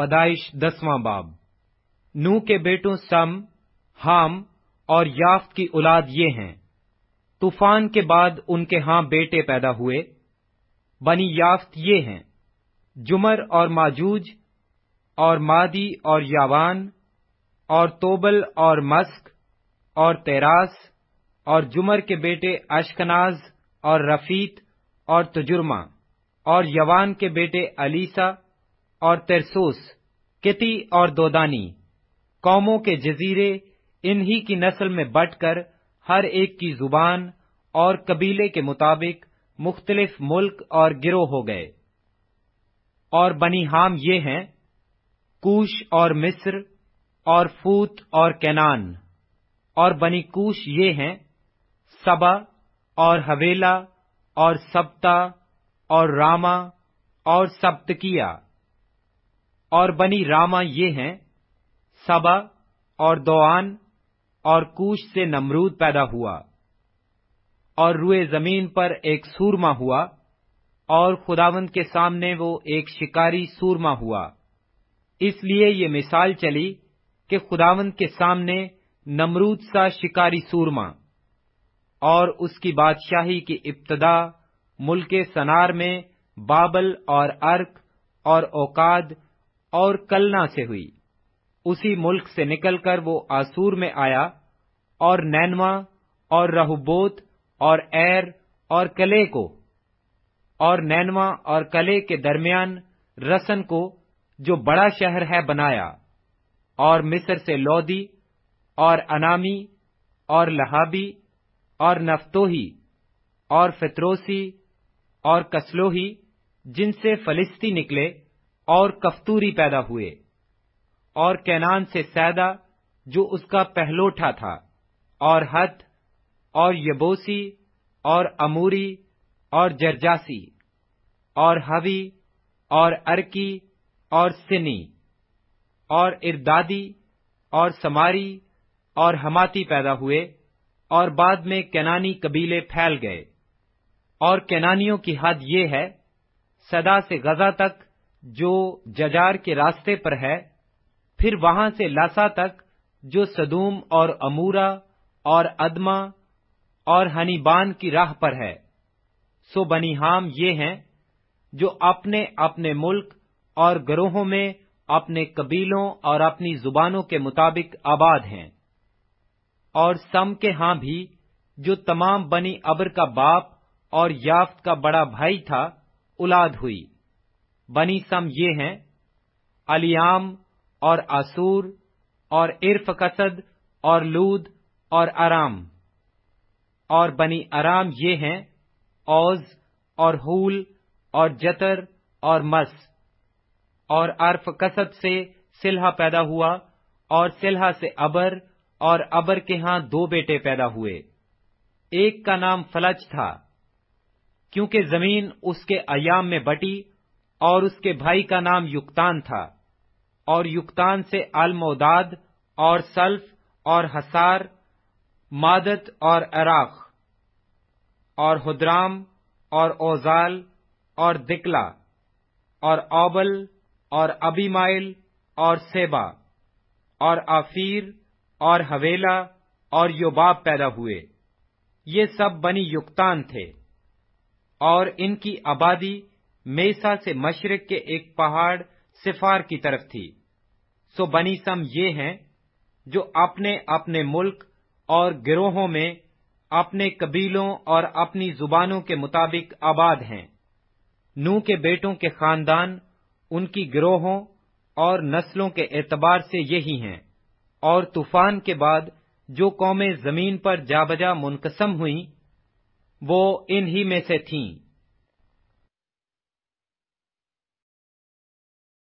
पदाइश दसवां बाब नू के बेटों सम हाम और याफ्त की औलाद ये हैं तूफान के बाद उनके हां बेटे पैदा हुए बनी याफ्त ये हैं जुमर और माजूज और मादी और यावान और तोबल और मस्क और तेरास और जुमर के बेटे अशकनाज और रफीत और तजुर्मा और यवान के बेटे अलीसा और तेरसूस किति और दोदानी कौमों के जजीरे इन्हीं की नस्ल में बटकर हर एक की जुबान और कबीले के मुताबिक मुख्तलिफ मुल्क और गिरोह हो गए और बनी हाम ये हैं कूश और मिस्र और फूत और कैनान और बनी कूश ये हैं सबा और हवेला और सप्ता और रामा और सप्तकिया और बनी रामा ये हैं सबा और दोआन और कूश से नमरूद पैदा हुआ और रुए जमीन पर एक सूरमा हुआ और खुदावंत के सामने वो एक शिकारी सूरमा हुआ इसलिए ये मिसाल चली कि खुदावंत के सामने नमरूद सा शिकारी सूरमा और उसकी बादशाही की इब्तदा मुल्के सनार में बाबल और अर्क और औकाद और कलना से हुई उसी मुल्क से निकलकर वो आसूर में आया और नैनवा और रहुबोत और एर और कले को और नैनवा और कले के दरमियान रसन को जो बड़ा शहर है बनाया और मिस्र से लोदी और अनामी और लहाबी और नफ्तोही और फित्रोसी और कसलोही जिनसे फलिस्ती निकले और कफ्तूरी पैदा हुए और कैनान से सैदा जो उसका पहलोठा था और हथ और यबोसी और अमूरी और जर्जासी और हवी और अरकी और सिनी और इरदादी और समारी और हमाती पैदा हुए और बाद में कैनानी कबीले फैल गए और कैनानियों की हद ये है सदा से गजा तक जो जजार के रास्ते पर है फिर वहां से लासा तक जो सदूम और अमूरा और अदमा और हनीबान की राह पर है सो बनीहाम ये हैं जो अपने अपने मुल्क और गरोहों में अपने कबीलों और अपनी जुबानों के मुताबिक आबाद हैं और सम के हां भी जो तमाम बनी अबर का बाप और याफ्त का बड़ा भाई था उलाद हुई बनी सम ये हैं अलियाम और आसूर और इर्फ कसद और लूद और आराम और बनी आराम ये हैं ओज और हूल और जतर और मस और अर्फ कसद से सिल्हा पैदा हुआ और सिल्हा से अबर और अबर के यहां दो बेटे पैदा हुए एक का नाम फलज था क्योंकि जमीन उसके अयाम में बटी और उसके भाई का नाम युक्तान था और युक्तान से अलमोदाद और सल्फ और हसार मादत और अराख और हुद्राम और ओजाल और दिकला और ओबल और अबीमाइल और सेबा और आफीर और हवेला और योबाब पैदा हुए ये सब बनी युक्तान थे और इनकी आबादी मेसा से मशरक के एक पहाड़ सिफार की तरफ थी सो बनीसम ये हैं जो अपने अपने मुल्क और गिरोहों में अपने कबीलों और अपनी जुबानों के मुताबिक आबाद हैं नू के बेटों के खानदान उनकी गिरोहों और नस्लों के एतबार से यही हैं और तूफान के बाद जो कौमें जमीन पर जाबजा मुनकसम हुई वो इन्हीं में से थीं